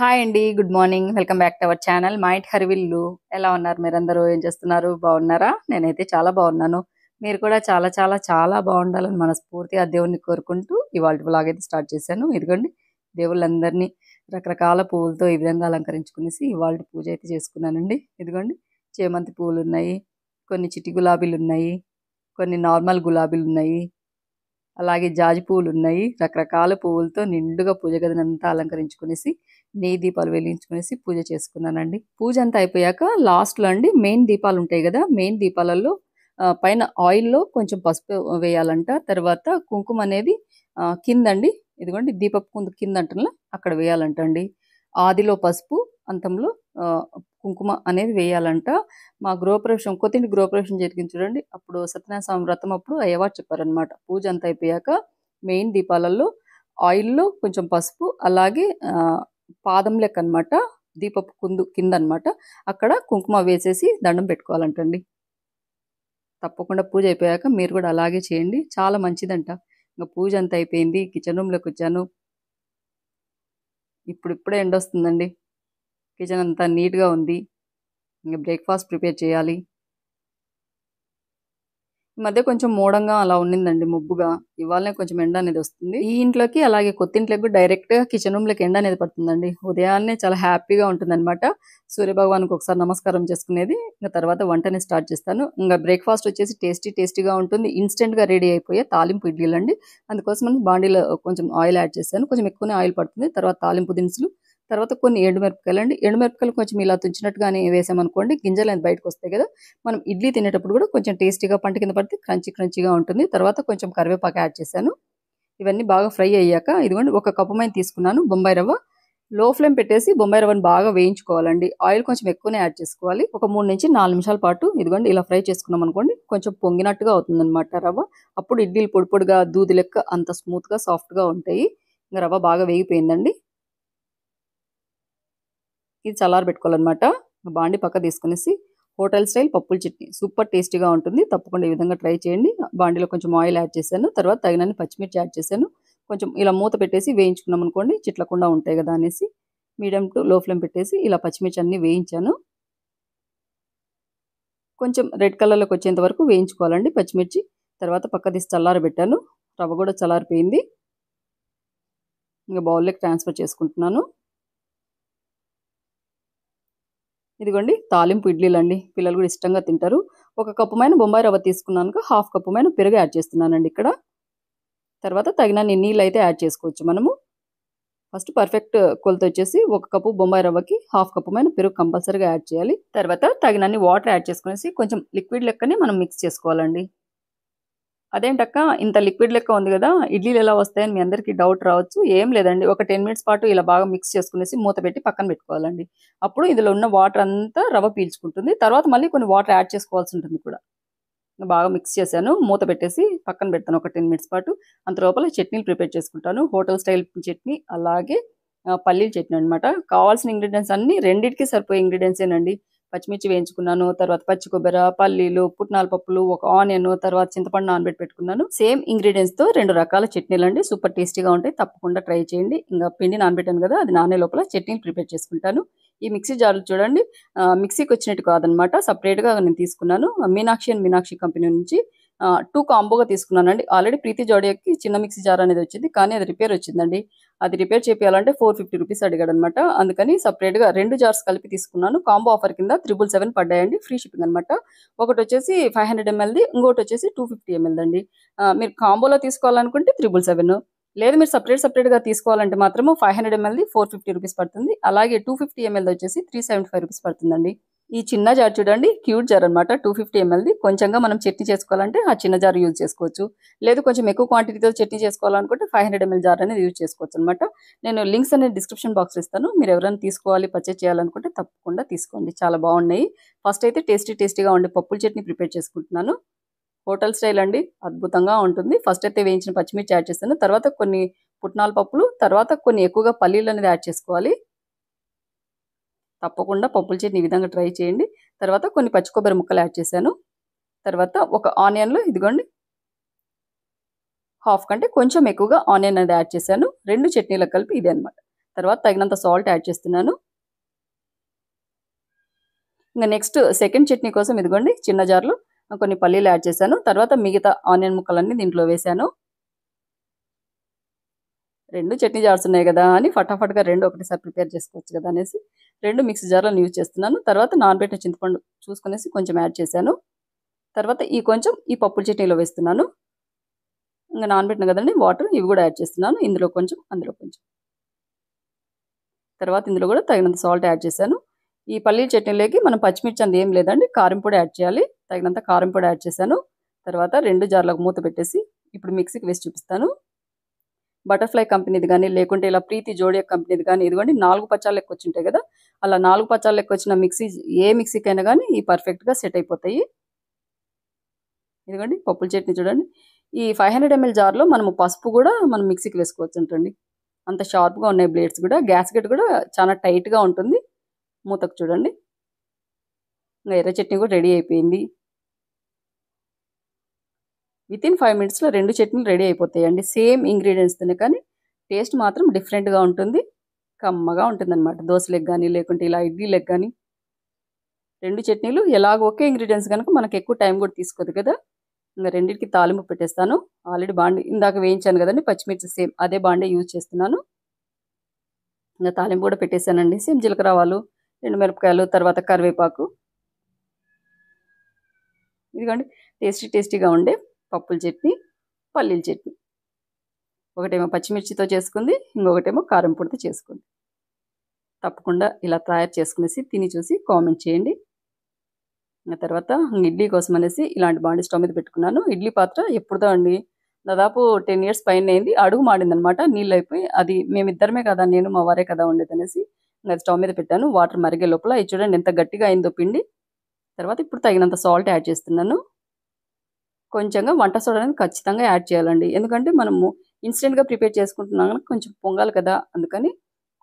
Hi అండి good morning welcome back to our channel మా ఇంటి హరివిల్లు ఎలా ఉన్నారు మీరందరూ ఏం చేస్తున్నారు బాగున్నారా నేనైతే చాలా బాగున్నాను మీరు కూడా చాలా చాలా చాలా బాగుండాలని మనస్ఫూర్తిగా దేవుడిని కోరుకుంటూ ఇవాళ బ్లాగ్ అయితే స్టార్ట్ చేశాను ఇదిగోండి దేవుళ్ళందరినీ రకరకాల పువ్వులతో ఈ విధంగా అలంకరించుకునేసి ఇవాళ పూజ అయితే చేసుకున్నానండి ఇదిగోండి చేమంతి పువ్వులు ఉన్నాయి కొన్ని చిటి గులాబీలు ఉన్నాయి కొన్ని నార్మల్ గులాబీలు ఉన్నాయి అలాగే జాజి పువ్వులు ఉన్నాయి రకరకాల పువ్వులతో నిండుగా పూజ గదినంతా అలంకరించుకునేసి నెయ్యి దీపాలు వెలిగించుకునేసి పూజ చేసుకున్నానండి పూజ అంతా అయిపోయాక లాస్ట్లో అండి మెయిన్ దీపాలు ఉంటాయి కదా మెయిన్ దీపాలలో పైన ఆయిల్లో కొంచెం పసుపు వేయాలంట తర్వాత కుంకుమ అనేది కిందండి ఇదిగోండి దీపపు కుంకు కింద అంటున్నా అక్కడ వేయాలంట అండి ఆదిలో పసుపు అంతంలో కుంకుమ అనేది వేయాలంట మా గృహప్రవేశం కొత్తింటి గృహప్రవేశం జరిగింది చూడండి అప్పుడు సత్యనారాయణ వ్రతం అప్పుడు అయ్యవారు చెప్పారనమాట పూజ అంతా అయిపోయాక మెయిన్ దీపాలలో ఆయిల్లో కొంచెం పసుపు అలాగే పాదం లెక్క అనమాట దీపపు కుందు కింద అనమాట అక్కడ కుంకుమ వేసేసి దండం పెట్టుకోవాలంటండి తప్పకుండా పూజ అయిపోయాక మీరు కూడా అలాగే చేయండి చాలా మంచిదంట ఇంకా పూజ అంతా అయిపోయింది కిచెన్ రూమ్లోకి వచ్చాను ఇప్పుడు ఇప్పుడే కిచెన్ అంతా నీట్గా ఉంది ఇంకా బ్రేక్ఫాస్ట్ ప్రిపేర్ చేయాలి ఈ మధ్య కొంచెం మూడంగా అలా ఉండిందండి ముబ్బుగా ఇవాళనే కొంచెం ఎండ అనేది వస్తుంది ఈ ఇంట్లోకి అలాగే కొత్త ఇంట్లోకి డైరెక్ట్ గా కిచెన్ రూమ్ లోకి ఎండ అనేది పడుతుందండి ఉదయాన్నే చాలా హ్యాపీగా ఉంటుంది అనమాట సూర్యభగవాన్కి ఒకసారి నమస్కారం చేసుకునేది ఇంకా తర్వాత వంటని స్టార్ట్ చేస్తాను ఇంకా బ్రేక్ఫాస్ట్ వచ్చేసి టేస్టీ టేస్టీగా ఉంటుంది ఇన్స్టెంట్ గా రెడీ అయిపోయే తాలింపు ఇడ్లీలు అండి అందుకోసం బాండీలో కొంచెం ఆయిల్ యాడ్ చేశాను కొంచెం ఎక్కువనే ఆయిల్ పడుతుంది తర్వాత తాలింపు దినుసులు తర్వాత కొన్ని ఎండుమిరపకాయలు అండి ఎండుమిరపకాయలు కొంచెం ఇలా తుంచినట్టుగానే వేసామనుకోండి గింజలు అనేది బయటకు వస్తాయి కదా మనం ఇడ్లీ తినేటప్పుడు కూడా కొంచెం టేస్టీగా పంట కింద పడితే క్రంచీ క్రంచీగా ఉంటుంది తర్వాత కొంచెం కరివేపాకు యాడ్ చేశాను ఇవన్నీ బాగా ఫ్రై అయ్యాక ఇదిగోండి ఒక కప్పు మైన తీసుకున్నాను బొంబాయి రవ్వ లో ఫ్లేమ్ పెట్టేసి బొంబాయి రవ్వని బాగా వేయించుకోవాలండి ఆయిల్ కొంచెం ఎక్కువనే యాడ్ చేసుకోవాలి ఒక మూడు నుంచి నాలుగు నిమిషాల పాటు ఇదిగోండి ఇలా ఫ్రై చేసుకున్నాం అనుకోండి కొంచెం పొంగినట్టుగా అవుతుందన్నమాట రవ్వ అప్పుడు ఇడ్లీలు పొడి పొడిగా దూది లెక్క అంత స్మూత్గా సాఫ్ట్గా ఉంటాయి ఇంకా రవ్వ బాగా వేగిపోయిందండి ఇది పెట్టుకోవాలన్నమాట బాండి పక్క తీసుకునేసి హోటల్ స్టైల్ పప్పుల చట్నీ సూపర్ టేస్టీగా ఉంటుంది తప్పకుండా ఈ విధంగా ట్రై చేయండి బాండిలో కొంచెం ఆయిల్ యాడ్ చేశాను తర్వాత తగినన్ని పచ్చిమిర్చి యాడ్ చేశాను కొంచెం ఇలా మూత పెట్టేసి వేయించుకున్నాం అనుకోండి చిట్లకుండా ఉంటాయి కదా అనేసి మీడియం టు లో ఫ్లేమ్ పెట్టేసి ఇలా పచ్చిమిర్చి అన్నీ వేయించాను కొంచెం రెడ్ కలర్లోకి వచ్చేంత వరకు వేయించుకోవాలండి పచ్చిమిర్చి తర్వాత పక్క తీసి పెట్టాను రవ్వ కూడా చల్లారిపోయింది ఇంకా బౌల్లోకి ట్రాన్స్ఫర్ చేసుకుంటున్నాను ఇదిగోండి తాలింపు ఇడ్లీలు అండి పిల్లలు కూడా ఇష్టంగా తింటారు ఒక కప్పు మైన బొంబాయి రవ్వ తీసుకున్నాను హాఫ్ కప్పు మైన పెరుగు యాడ్ చేస్తున్నానండి ఇక్కడ తర్వాత తగినన్ని నీళ్ళు అయితే యాడ్ చేసుకోవచ్చు మనము ఫస్ట్ పర్ఫెక్ట్ కొలత వచ్చేసి ఒక కప్పు బొంబాయి రవ్వకి హాఫ్ కప్పు మైన పెరుగు కంపల్సరీగా యాడ్ చేయాలి తర్వాత తగినన్ని వాటర్ యాడ్ చేసుకునేసి కొంచెం లిక్విడ్ లెక్కనే మనం మిక్స్ చేసుకోవాలండి అదేంటక్క ఇంత లిక్విడ్ లెక్క ఉంది కదా ఇడ్లీలు ఎలా వస్తాయని మీ అందరికీ డౌట్ రావచ్చు ఏం లేదండి ఒక టెన్ మినిట్స్ పాటు ఇలా బాగా మిక్స్ చేసుకునేసి మూత పెట్టి పక్కన పెట్టుకోవాలండి అప్పుడు ఇందులో ఉన్న వాటర్ అంతా రవ్వ పీల్చుకుంటుంది తర్వాత మళ్ళీ కొన్ని వాటర్ యాడ్ చేసుకోవాల్సి ఉంటుంది కూడా బాగా మిక్స్ చేశాను మూత పెట్టేసి పక్కన పెడతాను ఒక టెన్ మినిట్స్ పాటు అంత లోపల చట్నీలు ప్రిపేర్ చేసుకుంటాను హోటల్ స్టైల్ చట్నీ అలాగే పల్లీల చట్నీ అనమాట కావాల్సిన ఇంగ్రీడియంట్స్ అన్నీ రెండింటికి సరిపోయే ఇంగ్రీడియంట్స్ ఏనండి పచ్చిమిర్చి వేయించుకున్నాను తర్వాత పచ్చి కొబ్బరి పల్లీలు పుట్నాల పప్పులు ఒక ఆనియన్ తర్వాత చింతపండు నానబెట్టి పెట్టుకున్నాను సేమ్ ఇంగ్రీడియంట్స్ తో రెండు రకాల చట్నీలు అండి సూపర్ టేస్టీగా ఉంటాయి తప్పకుండా ట్రై చేయండి ఇంకా పిండి నానబెట్టాను కదా అది నానే లోపల చట్నీలు ప్రిపేర్ చేసుకుంటాను ఈ మిక్సీ జార్లు చూడండి మిక్సీకి వచ్చినట్టు కాదనమాట సపరేట్గా నేను తీసుకున్నాను మీనాక్షి అండ్ మీనాక్షి కంపెనీ నుంచి టూ కాంబోగా తీసుకున్నానండి ఆల్రెడీ ప్రీతి జోడియాకి చిన్న మిక్సీ జార్ అనేది వచ్చింది కానీ అది రిపేర్ వచ్చిందండి అది రిపేర్ చేయాలంటే ఫోర్ ఫిఫ్టీ రూపీస్ అడిగాడు అనమాట అందుకని సపరేట్గా రెండు జార్స్ కలిపి తీసుకున్నాను కాంబో ఆఫర్ కింద త్రిబుల్ సెవెన్ పడ్డాయండి ఫ్రీ షిప్పింగ్ అనమాట ఒకటి వచ్చేసి ఫైవ్ హండ్రెడ్ ఎంఎల్ది ఇంకోటి వచ్చేసి టూ ఫిఫ్టీ ఎంఎల్ది అండి మీరు కాంబోలో తీసుకోవాలనుకుంటే త్రిబుల్ సెవెన్ లేదు మీరు సపరేట్ సపరేట్గా తీసుకోవాలంటే మాత్రము ఫైవ్ హండ్రెడ్ ఎంఎల్ది ఫోర్ ఫిఫ్టీ రూపీస్ పడుతుంది అలాగే టూ ఫిఫ్టీ ఎంఎల్ది వచ్చేసి త్రీ సెవెంటీ ఫైవ్ రూపీస్ పడుతుందండి ఈ చిన్న జార్ చూడండి క్యూట్ జార్ అనమాట టూ ఫిఫ్టీ ఎంఎల్ది కొంచెంగా మనం చట్నీ చేసుకోవాలంటే ఆ చిన్న జార్ యూజ్ చేసుకోవచ్చు లేదు కొంచెం ఎక్కువ క్వాంటిటీతో చట్నీ చేసుకోవాలనుకుంటే ఫైవ్ హండ్రెడ్ ఎంఎల్ జార్ అనేది యూజ్ చేసుకోవచ్చు అనమాట నేను లింక్స్ అనేది డిస్క్రిప్షన్ బాక్స్ ఇస్తాను మీరు ఎవరైనా తీసుకోవాలి పర్చేస్ చేయాలనుకుంటే తప్పకుండా తీసుకోండి చాలా బాగున్నాయి ఫస్ట్ అయితే టేస్టీ టేస్టీగా ఉండే పప్పుల చట్నీ ప్రిపేర్ చేసుకుంటున్నాను హోటల్ స్టైల్ అండి అద్భుతంగా ఉంటుంది ఫస్ట్ అయితే వేయించిన పచ్చిమిర్చి యాడ్ చేస్తాను తర్వాత కొన్ని పుట్నాల పప్పులు తర్వాత కొన్ని ఎక్కువగా పల్లీలు అనేది యాడ్ చేసుకోవాలి తప్పకుండా పప్పుల చట్నీ ఈ విధంగా ట్రై చేయండి తర్వాత కొన్ని పచ్చి కొబ్బరి ముక్కలు యాడ్ చేశాను తర్వాత ఒక ఆనియన్లో ఇదిగోండి హాఫ్ కంటే కొంచెం ఎక్కువగా ఆనియన్ అనేది యాడ్ చేశాను రెండు చట్నీలకు కలిపి ఇదే అనమాట తర్వాత తగినంత సాల్ట్ యాడ్ చేస్తున్నాను ఇంకా నెక్స్ట్ సెకండ్ చట్నీ కోసం ఇదిగోండి చిన్న జార్లో కొన్ని పల్లీలు యాడ్ చేశాను తర్వాత మిగతా ఆనియన్ ముక్కలన్నీ దీంట్లో వేశాను రెండు చట్నీ జార్స్ ఉన్నాయి కదా అని ఫటాఫట్గా రెండు ఒకటిసారి ప్రిపేర్ చేసుకోవచ్చు కదా అనేసి రెండు మిక్స్ జార్లను యూజ్ చేస్తున్నాను తర్వాత పెట్టిన చింతపండు చూసుకునేసి కొంచెం యాడ్ చేశాను తర్వాత ఈ కొంచెం ఈ పప్పుల చట్నీలో వేస్తున్నాను ఇంకా పెట్టిన కదండి వాటర్ ఇవి కూడా యాడ్ చేస్తున్నాను ఇందులో కొంచెం అందులో కొంచెం తర్వాత ఇందులో కూడా తగినంత సాల్ట్ యాడ్ చేశాను ఈ పల్లీ చట్నీలోకి మనం పచ్చిమిర్చి అంత ఏం లేదండి కారం పొడి యాడ్ చేయాలి తగినంత కారం పొడి యాడ్ చేశాను తర్వాత రెండు జార్లకు మూత పెట్టేసి ఇప్పుడు మిక్సీకి వేసి చూపిస్తాను బటర్ఫ్లై కంపెనీది కానీ లేకుంటే ఇలా ప్రీతి జోడియా కంపెనీది కానీ ఇదిగోండి నాలుగు పచ్చాలు లెక్క వచ్చింటాయి కదా అలా నాలుగు పచ్చాలు లెక్క వచ్చిన మిక్సీ ఏ మిక్సీకైనా కానీ ఈ పర్ఫెక్ట్గా సెట్ అయిపోతాయి ఇదిగోండి పప్పుల చట్నీ చూడండి ఈ ఫైవ్ హండ్రెడ్ ఎంఎల్ జార్లో మనము పసుపు కూడా మనం మిక్సీకి వేసుకోవచ్చు అంటండి అంత షార్ప్గా ఉన్నాయి బ్లేడ్స్ కూడా గ్యాస్ గట్ కూడా చాలా టైట్గా ఉంటుంది మూతకు చూడండి ఇంకా ఎర్ర చట్నీ కూడా రెడీ అయిపోయింది విత్ ఇన్ ఫైవ్ మినిట్స్లో రెండు చట్నీలు రెడీ అయిపోతాయండి సేమ్ ఇంగ్రీడియంట్స్తోనే కానీ టేస్ట్ మాత్రం డిఫరెంట్గా ఉంటుంది కమ్మగా ఉంటుందన్నమాట దోశలకు కానీ లేకుంటే ఇలా ఇడ్లీలకు కానీ రెండు చట్నీలు ఎలాగ ఒకే ఇంగ్రీడియంట్స్ కనుక మనకు ఎక్కువ టైం కూడా తీసుకోదు కదా ఇంకా రెండింటికి తాలింపు పెట్టేస్తాను ఆల్రెడీ బాండి ఇందాక వేయించాను కదండి పచ్చిమిర్చి సేమ్ అదే బాండే యూజ్ చేస్తున్నాను ఇంకా తాలింపు కూడా పెట్టేశానండి సేమ్ జీలకరావాలు రెండు మిరపకాయలు తర్వాత కరివేపాకు ఇదిగోండి టేస్టీ టేస్టీగా ఉండే పప్పుల చట్నీ పల్లీల చట్నీ ఒకటేమో పచ్చిమిర్చితో చేసుకుంది ఇంకొకటేమో కారం పొడితో చేసుకుంది తప్పకుండా ఇలా తయారు చేసుకునేసి తిని చూసి కామెంట్ చేయండి ఇంకా తర్వాత ఇడ్లీ కోసం అనేసి ఇలాంటి బాండి స్టవ్ మీద పెట్టుకున్నాను ఇడ్లీ పాత్ర ఎప్పుడుదో అండి దాదాపు టెన్ ఇయర్స్ పైన అయింది అడుగు మాడింది అనమాట నీళ్ళు అయిపోయి అది మేమిద్దరమే కదా నేను మా వారే కదా ఉండేది అనేసి ఇంకా స్టవ్ మీద పెట్టాను వాటర్ మరిగే లోపల ఇది చూడండి ఎంత గట్టిగా అయిందో పిండి తర్వాత ఇప్పుడు తగినంత సాల్ట్ యాడ్ చేస్తున్నాను కొంచెంగా వంట సోడా అనేది ఖచ్చితంగా యాడ్ చేయాలండి ఎందుకంటే మనము ఇన్స్టెంట్గా ప్రిపేర్ చేసుకుంటున్నాం కనుక కొంచెం పొంగాలి కదా అందుకని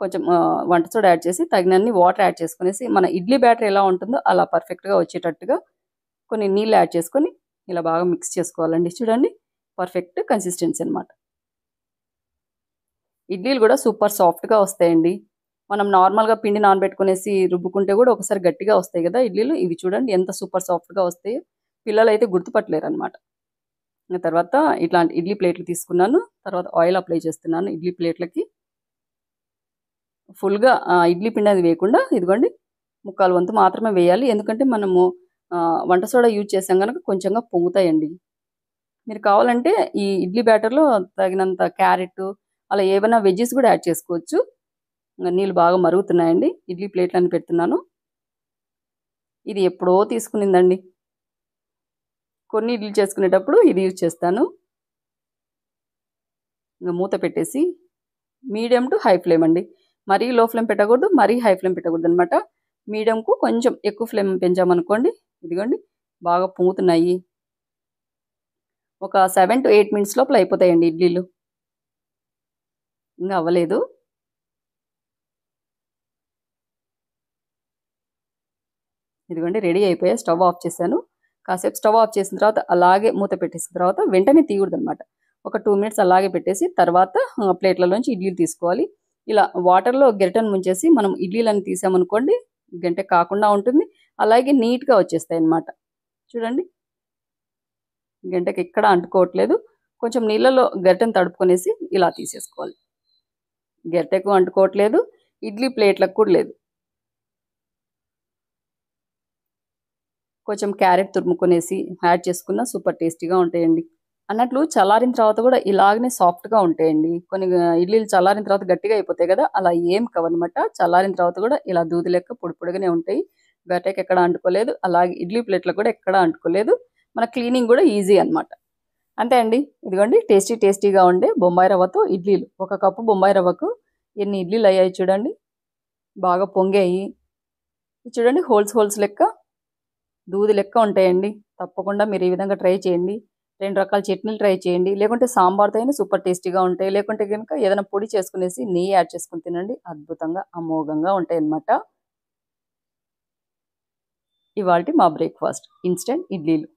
కొంచెం వంట సోడా యాడ్ చేసి తగినన్ని వాటర్ యాడ్ చేసుకునేసి మన ఇడ్లీ బ్యాటర్ ఎలా ఉంటుందో అలా పర్ఫెక్ట్గా వచ్చేటట్టుగా కొన్ని నీళ్ళు యాడ్ చేసుకొని ఇలా బాగా మిక్స్ చేసుకోవాలండి చూడండి పర్ఫెక్ట్ కన్సిస్టెన్సీ అనమాట ఇడ్లీలు కూడా సూపర్ సాఫ్ట్గా వస్తాయండి మనం నార్మల్గా పిండి నానబెట్టుకునేసి రుబ్బుకుంటే కూడా ఒకసారి గట్టిగా వస్తాయి కదా ఇడ్లీలు ఇవి చూడండి ఎంత సూపర్ సాఫ్ట్గా వస్తాయో పిల్లలు అయితే గుర్తుపట్టలేరు అనమాట తర్వాత ఇట్లాంటి ఇడ్లీ ప్లేట్లు తీసుకున్నాను తర్వాత ఆయిల్ అప్లై చేస్తున్నాను ఇడ్లీ ప్లేట్లకి ఫుల్గా ఇడ్లీ పిండి అది వేయకుండా ఇదిగోండి ముక్కాలు వంతు మాత్రమే వేయాలి ఎందుకంటే మనము వంట సోడా యూజ్ చేసాం కనుక కొంచెంగా పొంగుతాయండి మీరు కావాలంటే ఈ ఇడ్లీ బ్యాటర్లో తగినంత క్యారెట్ అలా ఏమైనా వెజ్జెస్ కూడా యాడ్ చేసుకోవచ్చు నీళ్ళు బాగా మరుగుతున్నాయండి ఇడ్లీ ప్లేట్లని పెడుతున్నాను ఇది ఎప్పుడో తీసుకునిందండి కొన్ని ఇడ్లు చేసుకునేటప్పుడు ఇది యూజ్ చేస్తాను ఇంకా మూత పెట్టేసి మీడియం టు హై ఫ్లేమ్ అండి మరీ లో ఫ్లేమ్ పెట్టకూడదు మరీ హై ఫ్లేమ్ పెట్టకూడదు అనమాట మీడియంకు కొంచెం ఎక్కువ ఫ్లేమ్ పెంచామనుకోండి ఇదిగోండి బాగా పొంగుతున్నాయి ఒక సెవెన్ టు ఎయిట్ మినిట్స్ లోపల అయిపోతాయండి ఇడ్లీలు ఇంకా అవ్వలేదు ఇదిగోండి రెడీ అయిపోయాయి స్టవ్ ఆఫ్ చేశాను కాసేపు స్టవ్ ఆఫ్ చేసిన తర్వాత అలాగే మూత పెట్టేసిన తర్వాత వెంటనే తీయకూడదు అనమాట ఒక టూ మినిట్స్ అలాగే పెట్టేసి తర్వాత ప్లేట్లలోంచి ఇడ్లీలు తీసుకోవాలి ఇలా వాటర్లో గెరిటను ముంచేసి మనం ఇడ్లీలను తీసామనుకోండి గంట కాకుండా ఉంటుంది అలాగే నీట్గా వచ్చేస్తాయి అన్నమాట చూడండి గంటకి ఎక్కడ అంటుకోవట్లేదు కొంచెం నీళ్ళలో గరిటెను తడుపుకొనేసి ఇలా తీసేసుకోవాలి గరిటెకు అంటుకోవట్లేదు ఇడ్లీ ప్లేట్లకు కూడా లేదు కొంచెం క్యారెట్ తురుముకునేసి యాడ్ చేసుకున్న సూపర్ టేస్టీగా ఉంటాయండి అన్నట్లు చల్లారిన తర్వాత కూడా ఇలాగనే సాఫ్ట్గా ఉంటాయండి కొన్ని ఇడ్లీలు చల్లారిన తర్వాత గట్టిగా అయిపోతాయి కదా అలా ఏం అనమాట చల్లారిన తర్వాత కూడా ఇలా దూది లెక్క పొడిపొడిగానే ఉంటాయి గట్టకి ఎక్కడ అంటుకోలేదు అలాగే ఇడ్లీ ప్లేట్లో కూడా ఎక్కడ అంటుకోలేదు మన క్లీనింగ్ కూడా ఈజీ అనమాట అంతే అండి ఇదిగోండి టేస్టీ టేస్టీగా ఉండే బొంబాయి రవ్వతో ఇడ్లీలు ఒక కప్పు బొంబాయి రవ్వకు ఎన్ని ఇడ్లీలు అయ్యాయి చూడండి బాగా పొంగాయి చూడండి హోల్స్ హోల్స్ లెక్క దూది లెక్క ఉంటాయండి తప్పకుండా మీరు ఈ విధంగా ట్రై చేయండి రెండు రకాల చట్నీలు ట్రై చేయండి లేకుంటే సాంబార్తో అయినా సూపర్ టేస్టీగా ఉంటాయి లేకుంటే కనుక ఏదైనా పొడి చేసుకునేసి నెయ్యి యాడ్ చేసుకుని తినండి అద్భుతంగా అమోఘంగా ఉంటాయి అన్నమాట ఇవాళ మా బ్రేక్ఫాస్ట్ ఇన్స్టెంట్ ఇడ్లీలు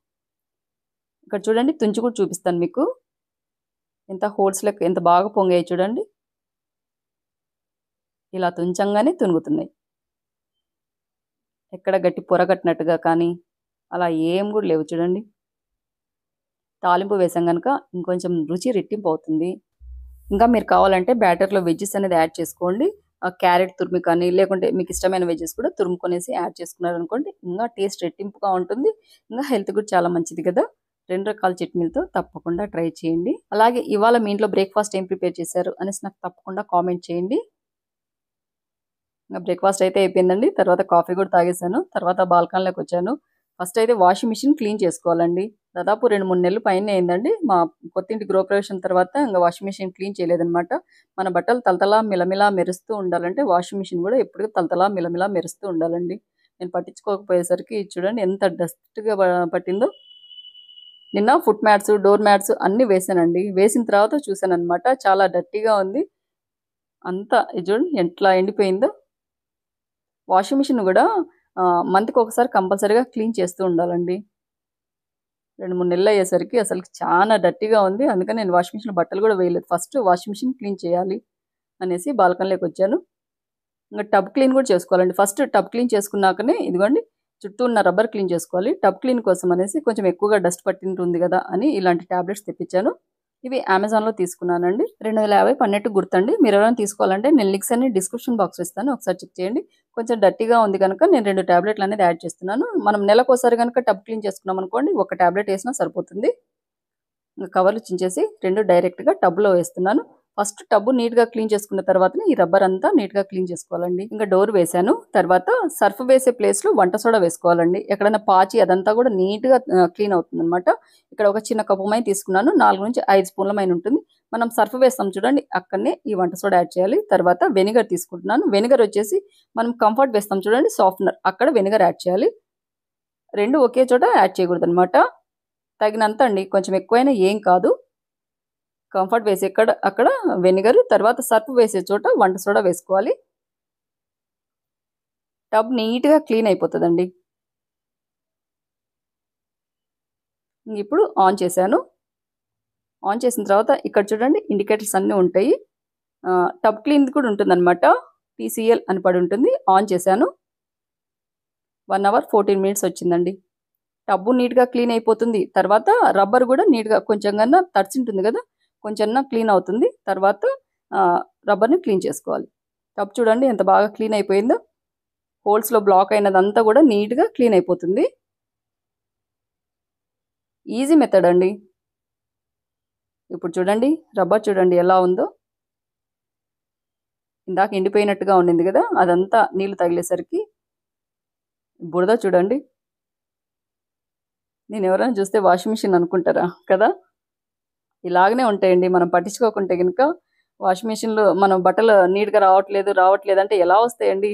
ఇక్కడ చూడండి తుంచి కూడా చూపిస్తాను మీకు ఎంత హోల్స్ లెక్క ఎంత బాగా పొంగాయి చూడండి ఇలా తుంచంగానే తునుగుతున్నాయి ఎక్కడ గట్టి పొరగట్టినట్టుగా కానీ అలా ఏం కూడా లేవు చూడండి తాలింపు వేసాం కనుక ఇంకొంచెం రుచి రెట్టింపు అవుతుంది ఇంకా మీరు కావాలంటే బ్యాటర్లో వెజ్జెస్ అనేది యాడ్ చేసుకోండి క్యారెట్ తురిమి కానీ లేకుంటే మీకు ఇష్టమైన వెజ్జెస్ కూడా తురుముకొనేసి యాడ్ చేసుకున్నారనుకోండి ఇంకా టేస్ట్ రెట్టింపుగా ఉంటుంది ఇంకా హెల్త్ కూడా చాలా మంచిది కదా రెండు రకాల చట్నీలతో తప్పకుండా ట్రై చేయండి అలాగే ఇవాళ మీ ఇంట్లో బ్రేక్ఫాస్ట్ ఏం ప్రిపేర్ చేశారు అనేసి నాకు తప్పకుండా కామెంట్ చేయండి ఇంకా బ్రేక్ఫాస్ట్ అయితే అయిపోయిందండి తర్వాత కాఫీ కూడా తాగేశాను తర్వాత బాల్కాన్లోకి వచ్చాను ఫస్ట్ అయితే వాషింగ్ మిషన్ క్లీన్ చేసుకోవాలండి దాదాపు రెండు మూడు నెలలు పైన అయిందండి మా కొత్తింటి గృహప్రవేశం తర్వాత ఇంకా వాషింగ్ మిషన్ క్లీన్ చేయలేదనమాట మన బట్టలు తలతలా మిలమిలా మెరుస్తూ ఉండాలంటే వాషింగ్ మిషన్ కూడా ఎప్పుడు తలతలా మిలమిలా మెరుస్తూ ఉండాలండి నేను పట్టించుకోకపోయేసరికి చూడండి ఎంత డస్ట్గా పట్టిందో నిన్న ఫుట్ మ్యాట్స్ డోర్ మ్యాట్స్ అన్నీ వేసానండి వేసిన తర్వాత చూసాను అనమాట చాలా డర్టీగా ఉంది అంతా చూడండి ఎట్లా ఎండిపోయిందో వాషింగ్ మిషన్ కూడా మంత్కి ఒకసారి కంపల్సరీగా క్లీన్ చేస్తూ ఉండాలండి రెండు మూడు నెలలు అయ్యేసరికి అసలు చాలా డర్టీగా ఉంది అందుకని నేను వాషింగ్ మిషన్ బట్టలు కూడా వేయలేదు ఫస్ట్ వాషింగ్ మిషన్ క్లీన్ చేయాలి అనేసి బాల్కనీలోకి వచ్చాను ఇంకా టబ్ క్లీన్ కూడా చేసుకోవాలండి ఫస్ట్ టబ్ క్లీన్ చేసుకున్నాకనే ఇదిగోండి చుట్టూ ఉన్న రబ్బర్ క్లీన్ చేసుకోవాలి టబ్ క్లీన్ కోసం అనేసి కొంచెం ఎక్కువగా డస్ట్ పట్టింటుంది కదా అని ఇలాంటి ట్యాబ్లెట్స్ తెప్పించాను ఇవి అమెజాన్లో తీసుకున్నానండి రెండు వేల యాభై పన్నెట్టు గుర్తండి మీరు ఎవరైనా తీసుకోవాలంటే నేను లింక్స్ అన్ని డిస్క్రిప్షన్ బాక్స్ ఇస్తాను ఒకసారి చెక్ చేయండి కొంచెం డర్టీగా ఉంది కనుక నేను రెండు ట్యాబ్లెట్లు అనేది యాడ్ చేస్తున్నాను మనం నెలకోసారి కనుక టబ్ క్లీన్ చేసుకున్నాం అనుకోండి ఒక ట్యాబ్లెట్ వేసినా సరిపోతుంది కవర్లు చించేసి రెండు డైరెక్ట్గా టబ్లో వేస్తున్నాను ఫస్ట్ టబ్బు నీట్గా క్లీన్ చేసుకున్న తర్వాత ఈ రబ్బర్ అంతా నీట్ గా క్లీన్ చేసుకోవాలండి ఇంకా డోర్ వేసాను తర్వాత సర్ఫ్ వేసే ప్లేస్లో వంట సోడా వేసుకోవాలండి ఎక్కడైనా పాచి అదంతా కూడా నీట్ గా క్లీన్ అవుతుంది అనమాట ఇక్కడ ఒక చిన్న కప్పు మైన తీసుకున్నాను నాలుగు నుంచి ఐదు స్పూన్ల మైన ఉంటుంది మనం సర్ఫ్ వేస్తాం చూడండి అక్కడనే ఈ వంట సోడ యాడ్ చేయాలి తర్వాత వెనిగర్ తీసుకుంటున్నాను వెనిగర్ వచ్చేసి మనం కంఫర్ట్ వేస్తాం చూడండి సాఫ్ట్నర్ అక్కడ వెనిగర్ యాడ్ చేయాలి రెండు ఒకే చోట యాడ్ చేయకూడదు అనమాట తగినంత అండి కొంచెం ఎక్కువైనా ఏం కాదు కంఫర్ట్ వేసి ఎక్కడ అక్కడ వెనిగర్ తర్వాత సర్ఫ్ వేసే చోట వంట సోడా వేసుకోవాలి టబ్ నీట్గా క్లీన్ అయిపోతుందండి ఇప్పుడు ఆన్ చేశాను ఆన్ చేసిన తర్వాత ఇక్కడ చూడండి ఇండికేటర్స్ అన్నీ ఉంటాయి టబ్ క్లీన్ కూడా ఉంటుందన్నమాట పీసీఎల్ అని పడి ఉంటుంది ఆన్ చేశాను వన్ అవర్ ఫోర్టీన్ మినిట్స్ వచ్చిందండి టబ్బు నీట్గా క్లీన్ అయిపోతుంది తర్వాత రబ్బర్ కూడా నీట్గా కొంచెం కన్నా తడిచింటుంది కదా కొంచెం క్లీన్ అవుతుంది తర్వాత రబ్బర్ని క్లీన్ చేసుకోవాలి టబ్ చూడండి ఎంత బాగా క్లీన్ అయిపోయిందో హోల్స్లో బ్లాక్ అయినదంతా కూడా నీట్గా క్లీన్ అయిపోతుంది ఈజీ మెథడ్ అండి ఇప్పుడు చూడండి రబ్బర్ చూడండి ఎలా ఉందో ఇందాక ఎండిపోయినట్టుగా ఉండింది కదా అదంతా నీళ్ళు తగిలేసరికి బురద చూడండి నేను ఎవరైనా చూస్తే వాషింగ్ మిషన్ అనుకుంటారా కదా ఇలాగనే ఉంటాయండి మనం పట్టించుకోకుంటే కనుక వాషింగ్ మిషన్లో మనం బట్టలు నీట్గా రావట్లేదు రావట్లేదు అంటే ఎలా వస్తాయండి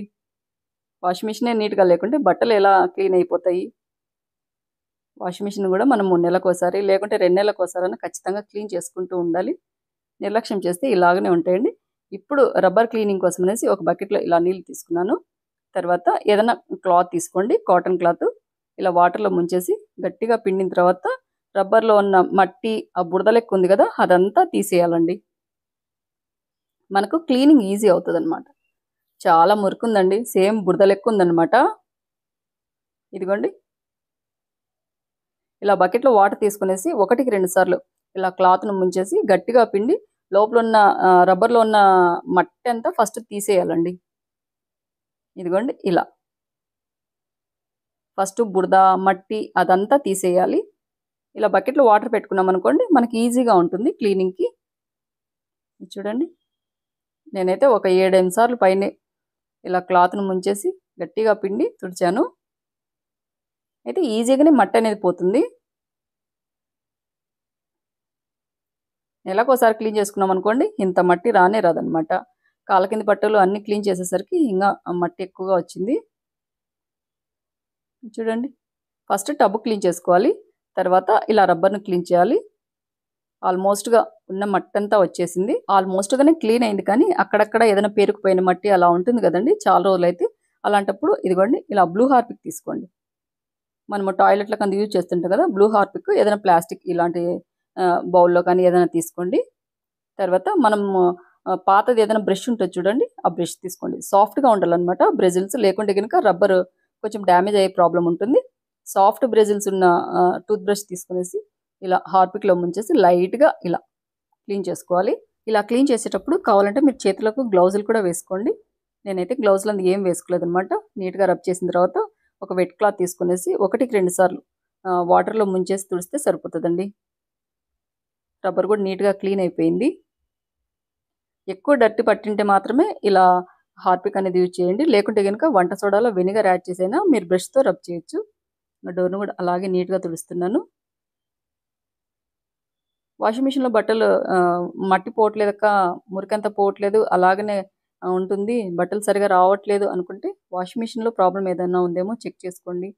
వాషింగ్ మిషనే నీట్గా లేకుంటే బట్టలు ఎలా క్లీన్ అయిపోతాయి వాషింగ్ మిషన్ కూడా మనం మూడు నెలలకు ఒకసారి లేకుంటే రెండు నెలలకు ఒకసారి ఖచ్చితంగా క్లీన్ చేసుకుంటూ ఉండాలి నిర్లక్ష్యం చేస్తే ఇలాగనే ఉంటాయండి ఇప్పుడు రబ్బర్ క్లీనింగ్ కోసం అనేసి ఒక బకెట్లో ఇలా నీళ్ళు తీసుకున్నాను తర్వాత ఏదైనా క్లాత్ తీసుకోండి కాటన్ క్లాత్ ఇలా వాటర్లో ముంచేసి గట్టిగా పిండిన తర్వాత రబ్బర్లో ఉన్న మట్టి ఆ లెక్క ఉంది కదా అదంతా తీసేయాలండి మనకు క్లీనింగ్ ఈజీ అవుతుంది అనమాట చాలా మురుకుందండి సేమ్ బురదలెక్కు ఉందనమాట ఇదిగోండి ఇలా బకెట్లో వాటర్ తీసుకునేసి ఒకటికి రెండు సార్లు ఇలా క్లాత్ను ముంచేసి గట్టిగా పిండి లోపల ఉన్న రబ్బర్లో ఉన్న మట్టి అంతా ఫస్ట్ తీసేయాలండి ఇదిగోండి ఇలా ఫస్ట్ బురద మట్టి అదంతా తీసేయాలి ఇలా బకెట్లో వాటర్ పెట్టుకున్నాం అనుకోండి మనకి ఈజీగా ఉంటుంది క్లీనింగ్కి చూడండి నేనైతే ఒక ఏడెనిమిది సార్లు పైన ఇలా క్లాత్ను ముంచేసి గట్టిగా పిండి తుడిచాను అయితే ఈజీగానే మట్టి అనేది పోతుంది నెలకోసారి క్లీన్ చేసుకున్నాం అనుకోండి ఇంత మట్టి రానే రాదనమాట కాళ్ళ కింద బట్టలు అన్నీ క్లీన్ చేసేసరికి ఇంకా మట్టి ఎక్కువగా వచ్చింది చూడండి ఫస్ట్ టబ్ క్లీన్ చేసుకోవాలి తర్వాత ఇలా రబ్బర్ను క్లీన్ చేయాలి ఆల్మోస్ట్గా ఉన్న మట్టి అంతా వచ్చేసింది ఆల్మోస్ట్గానే క్లీన్ అయింది కానీ అక్కడక్కడ ఏదైనా పేరుకుపోయిన మట్టి అలా ఉంటుంది కదండి చాలా రోజులు అయితే అలాంటప్పుడు ఇదిగోండి ఇలా బ్లూ హార్పిక్ తీసుకోండి మనము టాయిలెట్లో కింద యూజ్ చేస్తుంటాం కదా బ్లూ హార్పిక్ ఏదైనా ప్లాస్టిక్ ఇలాంటి బౌల్లో కానీ ఏదైనా తీసుకోండి తర్వాత మనం పాతది ఏదైనా బ్రష్ ఉంటుంది చూడండి ఆ బ్రష్ తీసుకోండి సాఫ్ట్గా ఉండాలన్నమాట బ్రెజిల్స్ లేకుంటే కనుక రబ్బర్ కొంచెం డ్యామేజ్ అయ్యే ప్రాబ్లం ఉంటుంది సాఫ్ట్ బ్రెజిల్స్ ఉన్న టూత్ బ్రష్ తీసుకునేసి ఇలా హార్పిక్లో ముంచేసి లైట్గా ఇలా క్లీన్ చేసుకోవాలి ఇలా క్లీన్ చేసేటప్పుడు కావాలంటే మీరు చేతులకు గ్లౌజులు కూడా వేసుకోండి నేనైతే గ్లౌజులు అందుకు ఏం వేసుకోలేదు అనమాట నీట్గా రబ్ చేసిన తర్వాత ఒక వెట్ క్లాత్ తీసుకునేసి ఒకటికి రెండు సార్లు వాటర్లో ముంచేసి తుడిస్తే సరిపోతుందండి రబ్బర్ కూడా నీట్గా క్లీన్ అయిపోయింది ఎక్కువ డర్టీ పట్టింటే మాత్రమే ఇలా హార్పిక్ అనేది యూజ్ చేయండి లేకుంటే కనుక వంట సోడాలో వెనిగర్ యాడ్ చేసైనా మీరు బ్రష్తో రబ్ చేయొచ్చు డోర్ను కూడా అలాగే నీట్గా తుడుస్తున్నాను వాషింగ్ మిషన్లో బట్టలు మట్టి పోవట్లేదక్క మురికంతా పోవట్లేదు అలాగనే ఉంటుంది బట్టలు సరిగా రావట్లేదు అనుకుంటే వాషింగ్ మిషన్లో ప్రాబ్లం ఏదైనా ఉందేమో చెక్ చేసుకోండి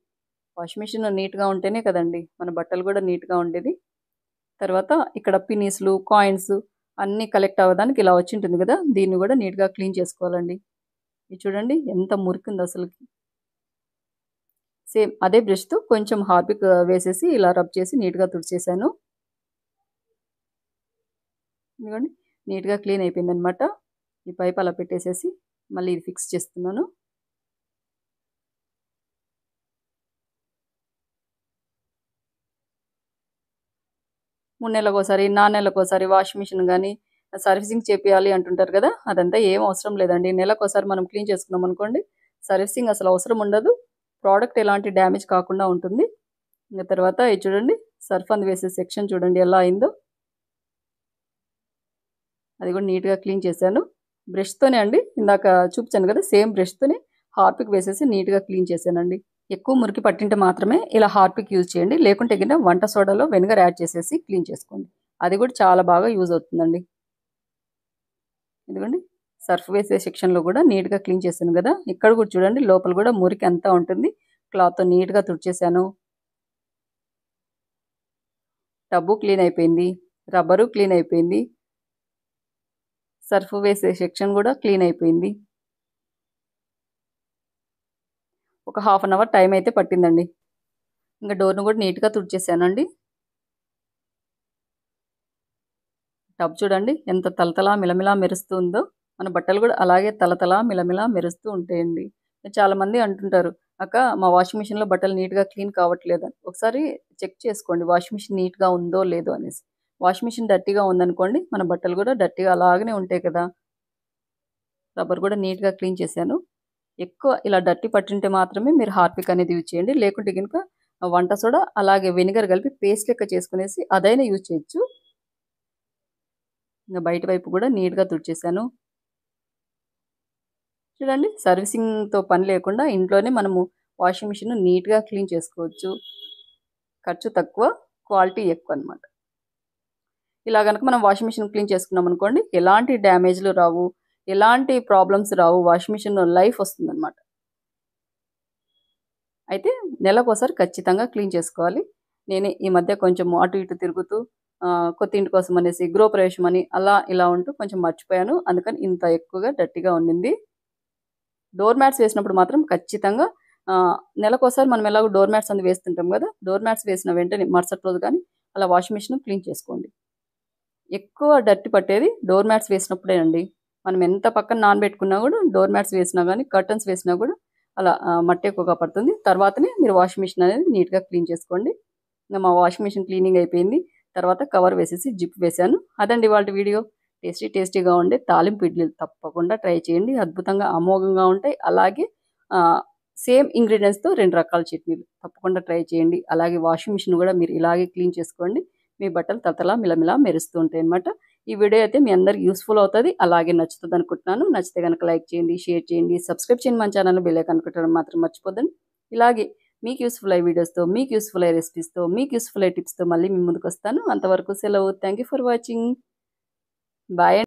వాషింగ్ మిషన్ నీట్గా ఉంటేనే కదండి మన బట్టలు కూడా నీట్గా ఉండేది తర్వాత ఇక్కడ పినీస్లు కాయిన్స్ అన్నీ కలెక్ట్ అవ్వడానికి ఇలా వచ్చింటుంది కదా దీన్ని కూడా నీట్గా క్లీన్ చేసుకోవాలండి ఇది చూడండి ఎంత మురికింది అసలుకి సేమ్ అదే బ్రష్తో కొంచెం హార్పిక్ వేసేసి ఇలా రబ్ చేసి నీట్గా తుడిచేసాను ఎందుకండి నీట్గా క్లీన్ అయిపోయింది అనమాట ఈ పైప్ అలా పెట్టేసేసి మళ్ళీ ఇది ఫిక్స్ చేస్తున్నాను మూడు నెలలకు ఒకసారి నాలుగు నెలలకు ఒకసారి వాషింగ్ మిషన్ కానీ సర్వీసింగ్ చేపియాలి అంటుంటారు కదా అదంతా ఏం అవసరం లేదండి నెలకు ఒకసారి మనం క్లీన్ చేసుకున్నాం అనుకోండి సర్వీసింగ్ అసలు అవసరం ఉండదు ప్రోడక్ట్ ఎలాంటి డ్యామేజ్ కాకుండా ఉంటుంది ఇంకా తర్వాత ఇది చూడండి సర్ఫ్ అంది వేసే సెక్షన్ చూడండి ఎలా అయిందో అది కూడా నీట్గా క్లీన్ చేశాను బ్రష్తోనే అండి ఇందాక చూపించాను కదా సేమ్ బ్రష్తోనే హార్పిక్ వేసేసి నీట్గా క్లీన్ చేశానండి ఎక్కువ మురికి పట్టింటే మాత్రమే ఇలా హార్పిక్ యూజ్ చేయండి లేకుంటే కింద వంట సోడాలో వెనుగర్ యాడ్ చేసేసి క్లీన్ చేసుకోండి అది కూడా చాలా బాగా యూజ్ అవుతుందండి ఎందుకండి సర్ఫ్ వేసే సెక్షన్లో కూడా నీట్గా క్లీన్ చేశాను కదా ఇక్కడ కూడా చూడండి లోపల కూడా మురికి అంతా ఉంటుంది క్లాత్తో నీట్గా తుడిచేశాను టబ్బు క్లీన్ అయిపోయింది రబ్బరు క్లీన్ అయిపోయింది సర్ఫ్ వేసే సెక్షన్ కూడా క్లీన్ అయిపోయింది ఒక హాఫ్ అన్ అవర్ టైం అయితే పట్టిందండి ఇంకా డోర్ను కూడా నీట్గా తుడిచేసానండి టబ్ చూడండి ఎంత తలతలా మిలమిలా మెరుస్తుందో మన బట్టలు కూడా అలాగే తలతల మిలమిల మెరుస్తూ ఉంటాయండి చాలామంది అంటుంటారు అక్క మా వాషింగ్ మిషన్లో బట్టలు నీట్గా క్లీన్ కావట్లేదు ఒకసారి చెక్ చేసుకోండి వాషింగ్ మిషన్ నీట్గా ఉందో లేదో అనేసి వాషింగ్ మిషన్ డర్టీగా ఉందనుకోండి మన బట్టలు కూడా డర్టీగా అలాగనే ఉంటాయి కదా రబ్బర్ కూడా నీట్గా క్లీన్ చేశాను ఎక్కువ ఇలా డర్టీ పట్టింటే మాత్రమే మీరు హార్పిక్ అనేది యూజ్ చేయండి లేకుంటే కనుక వంట సోడా అలాగే వెనిగర్ కలిపి పేస్ట్ లెక్క చేసుకునేసి అదైనా యూజ్ చేయొచ్చు ఇంకా బయట వైపు కూడా నీట్గా తుడిచేశాను చూడండి సర్వీసింగ్తో పని లేకుండా ఇంట్లోనే మనము వాషింగ్ మిషన్ నీట్గా క్లీన్ చేసుకోవచ్చు ఖర్చు తక్కువ క్వాలిటీ ఎక్కువ అనమాట ఇలా కనుక మనం వాషింగ్ మిషన్ క్లీన్ చేసుకున్నాం అనుకోండి ఎలాంటి డ్యామేజ్లు రావు ఎలాంటి ప్రాబ్లమ్స్ రావు వాషింగ్ మిషన్ లైఫ్ వస్తుందన్నమాట అయితే నెలకోసారి ఖచ్చితంగా క్లీన్ చేసుకోవాలి నేను ఈ మధ్య కొంచెం అటు ఇటు తిరుగుతూ కొత్త ఇంటి కోసం అనేసి గృహప్రవేశం అని అలా ఇలా ఉంటూ కొంచెం మర్చిపోయాను అందుకని ఇంత ఎక్కువగా డట్టిగా ఉండింది డోర్ మ్యాట్స్ వేసినప్పుడు మాత్రం ఖచ్చితంగా నెలకోసారి మనం ఎలాగో డోర్ మ్యాట్స్ అందు వేస్తుంటాం కదా డోర్ మ్యాట్స్ వేసిన వెంటనే మరుసటి రోజు కానీ అలా వాషింగ్ మిషన్ క్లీన్ చేసుకోండి ఎక్కువ డర్టీ పట్టేది డోర్ మ్యాట్స్ వేసినప్పుడేనండి మనం ఎంత పక్కన నానబెట్టుకున్నా కూడా డోర్ మ్యాట్స్ వేసినా కానీ కర్టన్స్ వేసినా కూడా అలా మట్టి ఎక్కువగా పడుతుంది తర్వాతనే మీరు వాషింగ్ మిషన్ అనేది నీట్గా క్లీన్ చేసుకోండి ఇంకా మా వాషింగ్ మిషన్ క్లీనింగ్ అయిపోయింది తర్వాత కవర్ వేసేసి జిప్ వేశాను అదండి వాళ్ళ వీడియో టేస్టీ టేస్టీగా ఉండే తాలింపు ఇడ్లీలు తప్పకుండా ట్రై చేయండి అద్భుతంగా అమోఘంగా ఉంటాయి అలాగే సేమ్ ఇంగ్రీడియంట్స్తో రెండు రకాల చట్నీలు తప్పకుండా ట్రై చేయండి అలాగే వాషింగ్ మిషన్ కూడా మీరు ఇలాగే క్లీన్ చేసుకోండి మీ బట్టలు తతలా మిలమిలా మెరుస్తూ ఉంటాయి అనమాట ఈ వీడియో అయితే మీ అందరికి యూస్ఫుల్ అవుతుంది అలాగే నచ్చుతుంది అనుకుంటున్నాను నచ్చితే కనుక లైక్ చేయండి షేర్ చేయండి సబ్స్క్రైబ్ చేయండి మన ఛానల్ బెల్లైక్ అనుకుంటాను మాత్రం మర్చిపోద్దండి ఇలాగే మీకు యూస్ఫుల్ అయ్యే వీడియోస్తో మీకు యూస్ఫుల్ అయ్యే రెసిపీస్తో మీకు యూస్ఫుల్ అయ్యే టిప్స్తో మళ్ళీ మీ ముందుకు వస్తాను అంతవరకు సెలవు థ్యాంక్ ఫర్ వాచింగ్ Bye.